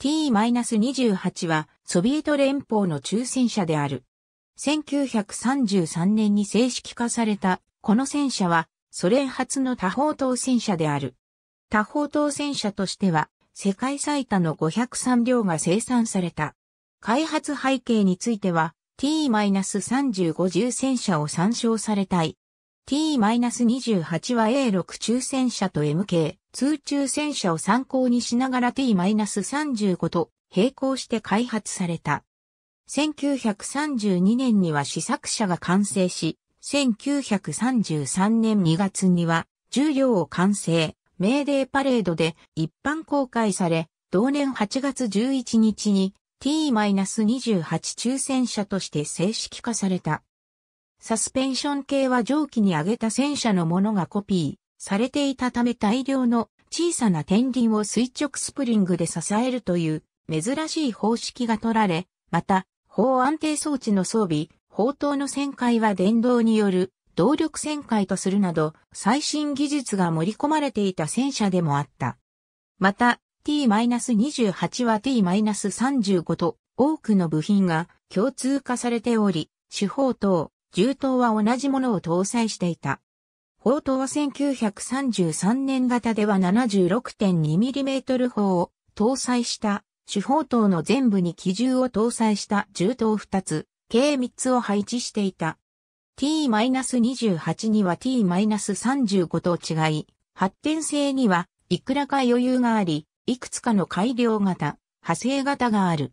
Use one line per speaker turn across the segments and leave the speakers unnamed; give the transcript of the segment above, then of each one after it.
T-28 はソビエト連邦の抽選車である。1933年に正式化されたこの戦車はソ連初の多方当選車である。多方当選車としては世界最多の503両が生産された。開発背景については T-35 重戦車を参照されたい。T-28 は A6 中戦車と MK 通中戦車を参考にしながら T-35 と並行して開発された。1932年には試作車が完成し、1933年2月には重量を完成、メーデーパレードで一般公開され、同年8月11日に T-28 抽選車として正式化された。サスペンション系は蒸気に上げた戦車のものがコピー。されていたため大量の小さな天輪を垂直スプリングで支えるという珍しい方式が取られ、また、砲安定装置の装備、砲塔の旋回は電動による動力旋回とするなど、最新技術が盛り込まれていた戦車でもあった。また、T-28 は T-35 と多くの部品が共通化されており、手法等、銃刀は同じものを搭載していた。砲塔は1933年型では 76.2mm 砲を搭載した主砲塔の全部に機銃を搭載した銃塔2つ、計3つを配置していた。T-28 には T-35 と違い、発展性にはいくらか余裕があり、いくつかの改良型、派生型がある。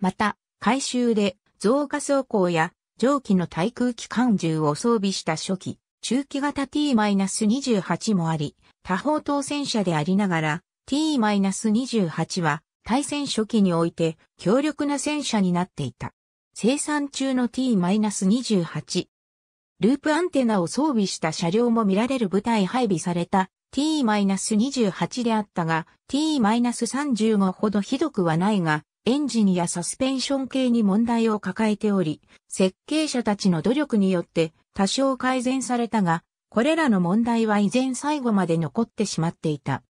また、改修で増加装甲や蒸気の対空機関銃を装備した初期、中期型 T-28 もあり、多方当選者でありながら、T-28 は対戦初期において強力な戦車になっていた。生産中の T-28。ループアンテナを装備した車両も見られる部隊配備された T-28 であったが、T-35 ほどひどくはないが、エンジンやサスペンション系に問題を抱えており、設計者たちの努力によって多少改善されたが、これらの問題は依然最後まで残ってしまっていた。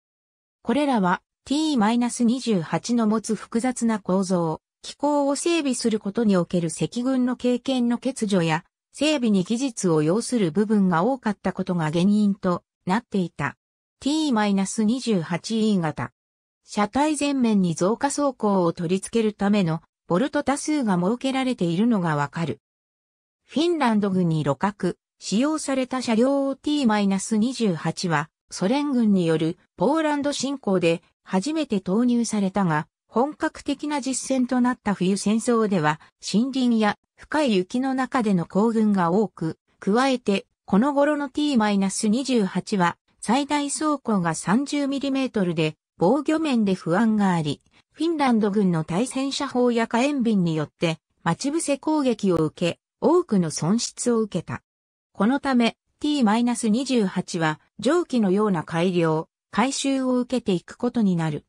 これらは T-28 の持つ複雑な構造、機構を整備することにおける赤軍の経験の欠如や、整備に技術を要する部分が多かったことが原因となっていた。T-28E 型。車体前面に増加走行を取り付けるためのボルト多数が設けられているのがわかる。フィンランド軍に路角、使用された車両 OT-28 は、ソ連軍によるポーランド侵攻で初めて投入されたが、本格的な実戦となった冬戦争では、森林や深い雪の中での行軍が多く、加えて、この頃の T-28 は、最大走行が 30mm で、防御面で不安があり、フィンランド軍の対戦車砲や火炎瓶によって待ち伏せ攻撃を受け、多くの損失を受けた。このため T-28 は蒸気のような改良、改修を受けていくことになる。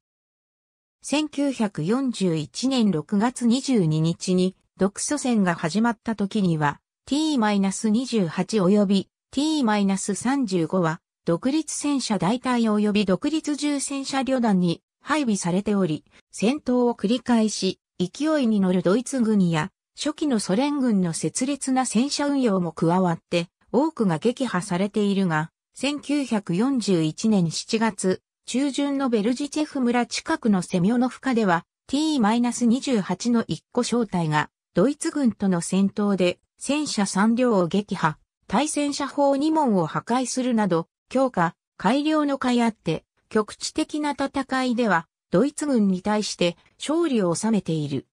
1941年6月22日に独ソ戦が始まった時には T-28 及び T-35 は独立戦車大隊及び独立重戦車旅団に配備されており、戦闘を繰り返し、勢いに乗るドイツ軍や、初期のソ連軍の切烈な戦車運用も加わって、多くが撃破されているが、1941年7月、中旬のベルジチェフ村近くのセミオノフカでは、T-28 の1個小隊が、ドイツ軍との戦闘で、戦車3両を撃破、対戦車砲2門を破壊するなど、強化、改良の会あって、局地的な戦いでは、ドイツ軍に対して勝利を収めている。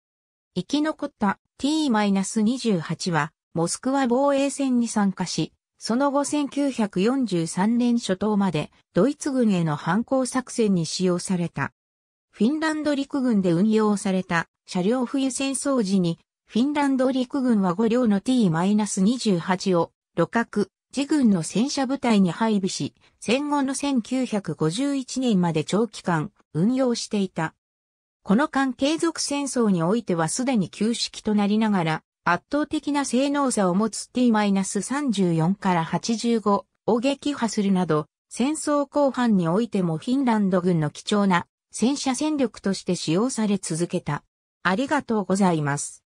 生き残った T-28 は、モスクワ防衛戦に参加し、その後1943年初頭までドイツ軍への反抗作戦に使用された。フィンランド陸軍で運用された車両冬戦争時にフィンランド陸軍は5両の T-28 を路角、自軍の戦車部隊に配備し、戦後の1951年まで長期間運用していた。この間継続戦争においてはすでに旧式となりながら、圧倒的な性能差を持つ T-34 から85を撃破するなど、戦争後半においてもフィンランド軍の貴重な戦車戦力として使用され続けた。ありがとうございます。